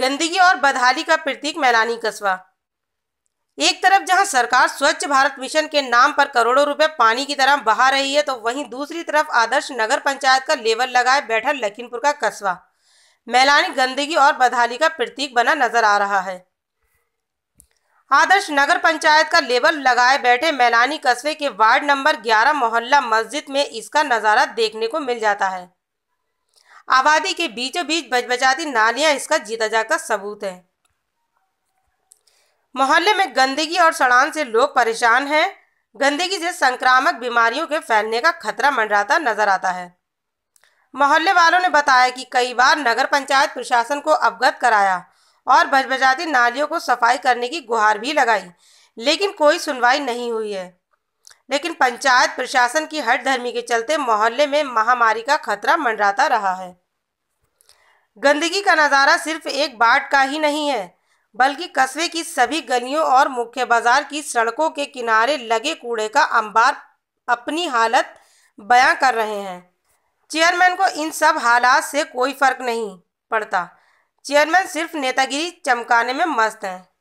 गंदगी और बदहाली का प्रतीक मैलानी कस्बा एक तरफ जहां सरकार स्वच्छ भारत मिशन के नाम पर करोड़ों रुपए पानी की तरह बहा रही है तो वहीं दूसरी तरफ आदर्श नगर पंचायत का लेवल लगाए बैठा लखीमपुर का कस्बा मैलानी गंदगी और बदहाली का प्रतीक बना नजर आ रहा है आदर्श नगर पंचायत का लेबल लगाए बैठे मैलानी कस्बे के वार्ड नंबर 11 मोहल्ला मस्जिद में इसका नज़ारा देखने को मिल जाता है आबादी के बीचों बीच बजबजाती नालियां इसका जीता जागता सबूत है मोहल्ले में गंदगी और सड़ान से लोग परेशान हैं गंदगी से संक्रामक बीमारियों के फैलने का खतरा मंडराता नजर आता है मोहल्ले वालों ने बताया कि कई बार नगर पंचायत प्रशासन को अवगत कराया और बजबजाती नालियों को सफाई करने की गुहार भी लगाई लेकिन कोई सुनवाई नहीं हुई है लेकिन पंचायत प्रशासन की हट धर्मी के चलते मोहल्ले में महामारी का खतरा मंडराता रहा है गंदगी का नज़ारा सिर्फ एक बाट का ही नहीं है बल्कि कस्बे की सभी गलियों और मुख्य बाजार की सड़कों के किनारे लगे कूड़े का अंबार अपनी हालत बयां कर रहे हैं चेयरमैन को इन सब हालात से कोई फर्क नहीं पड़ता चेयरमैन सिर्फ नेतागिरी चमकाने में मस्त हैं